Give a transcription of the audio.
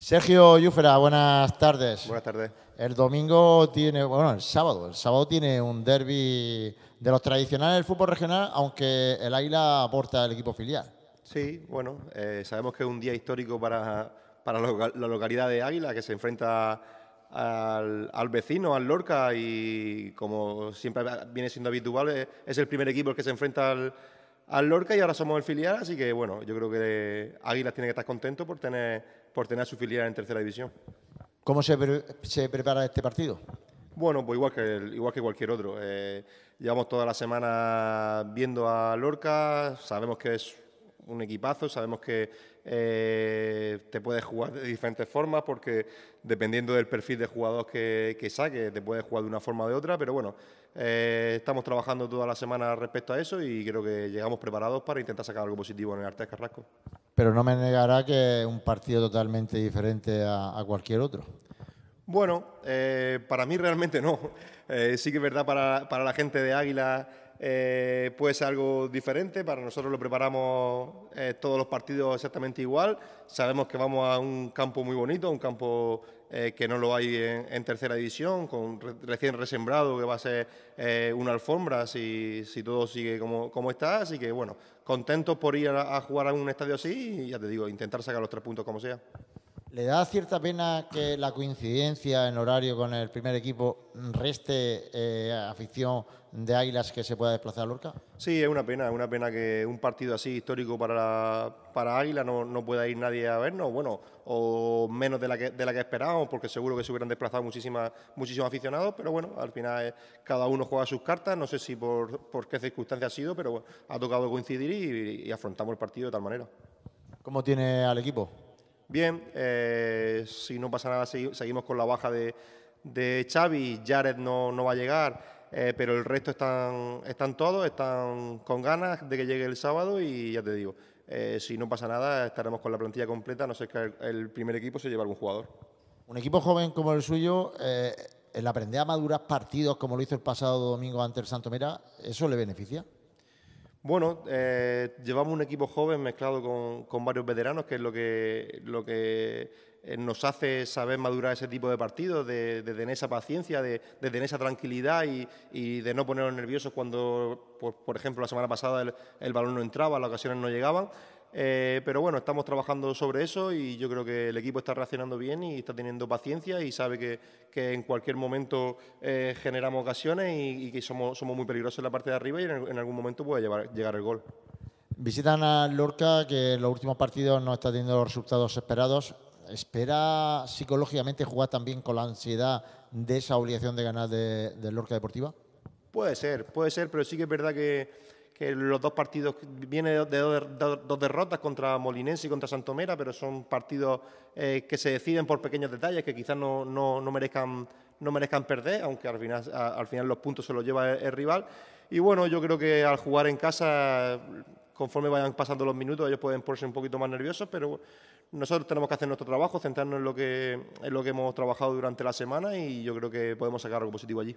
Sergio Yúfera, buenas tardes. Buenas tardes. El domingo tiene, bueno, el sábado, el sábado tiene un derby de los tradicionales del fútbol regional, aunque el Águila aporta el equipo filial. Sí, bueno, eh, sabemos que es un día histórico para, para la localidad de Águila, que se enfrenta al, al, vecino, al Lorca, y como siempre viene siendo habitual, es el primer equipo que se enfrenta al, al Lorca y ahora somos el filial, así que bueno, yo creo que Águilas tiene que estar contento por tener, por tener su filial en tercera división. ¿Cómo se, se prepara este partido? Bueno, pues igual que, igual que cualquier otro. Eh, llevamos toda la semana viendo a Lorca, sabemos que es un equipazo, sabemos que eh, te puedes jugar de diferentes formas porque dependiendo del perfil de jugador que, que saques, te puedes jugar de una forma o de otra, pero bueno, eh, estamos trabajando toda la semana respecto a eso y creo que llegamos preparados para intentar sacar algo positivo en el Artes Carrasco. Pero no me negará que es un partido totalmente diferente a, cualquier otro. Bueno, eh, para mí realmente no. sí que es verdad para, para la gente de Águila eh, puede ser algo diferente. Para nosotros lo preparamos eh, todos los partidos exactamente igual. Sabemos que vamos a un campo muy bonito, un campo eh, que no lo hay en, tercera división, con recién resembrado, que va a ser eh, una alfombra si, todo sigue como, está. Así que, bueno, contentos por ir a, a, jugar a un estadio así y ya te digo, intentar sacar los tres puntos como sea. ¿Le da cierta pena que la coincidencia en horario con el primer equipo reste eh, afición de Águilas que se pueda desplazar a Lorca? Sí, es una pena, es una pena que un partido así histórico para, para Águila no, pueda ir nadie a vernos, bueno, o menos de la que, de la esperábamos, porque seguro que se hubieran desplazado muchísimas, muchísimos aficionados, pero bueno, al final cada uno juega sus cartas, no sé si por, qué circunstancia ha sido, pero ha tocado coincidir y afrontamos el partido de tal manera. ¿Cómo tiene al equipo? bien. Eh, si no pasa nada, seguimos con la baja de, de Xavi. Jared no, no va a llegar, eh, pero el resto están, están todos, están con ganas de que llegue el sábado y ya te digo, eh, si no pasa nada, estaremos con la plantilla completa, no sé que el primer equipo se lleva algún jugador. Un equipo joven como el suyo, el aprender a madurar partidos como lo hizo el pasado domingo ante el Santomera, ¿eso le beneficia? Bueno, eh, llevamos un equipo joven mezclado con, varios veteranos, que es lo que, lo que eh, nos hace saber madurar ese tipo de partidos, de, tener esa paciencia, de, tener esa tranquilidad y, de no ponernos nerviosos cuando, pues, por, ejemplo, la semana pasada el, el balón no entraba, las ocasiones no llegaban. Eh, pero bueno, estamos trabajando sobre eso y yo creo que el equipo está reaccionando bien y está teniendo paciencia y sabe que, en cualquier momento eh, generamos ocasiones y, que somos, somos muy peligrosos en la parte de arriba y en, algún momento puede llegar el gol. Visitan a Lorca, que en los últimos partidos no está teniendo los resultados esperados. ¿Espera psicológicamente jugar también con la ansiedad de esa obligación de ganar de, de Lorca Deportiva? Puede ser, puede ser, pero sí que es verdad que que los dos partidos vienen de dos, derrotas contra Molinense y contra Santomera, pero son partidos eh, que se deciden por pequeños detalles que quizás no, no, merezcan, perder, aunque al final, los puntos se los lleva el, rival. Y bueno, yo creo que al jugar en casa, conforme vayan pasando los minutos, ellos pueden ponerse un poquito más nerviosos, pero nosotros tenemos que hacer nuestro trabajo, centrarnos en lo en lo que hemos trabajado durante la semana y yo creo que podemos sacar algo positivo allí.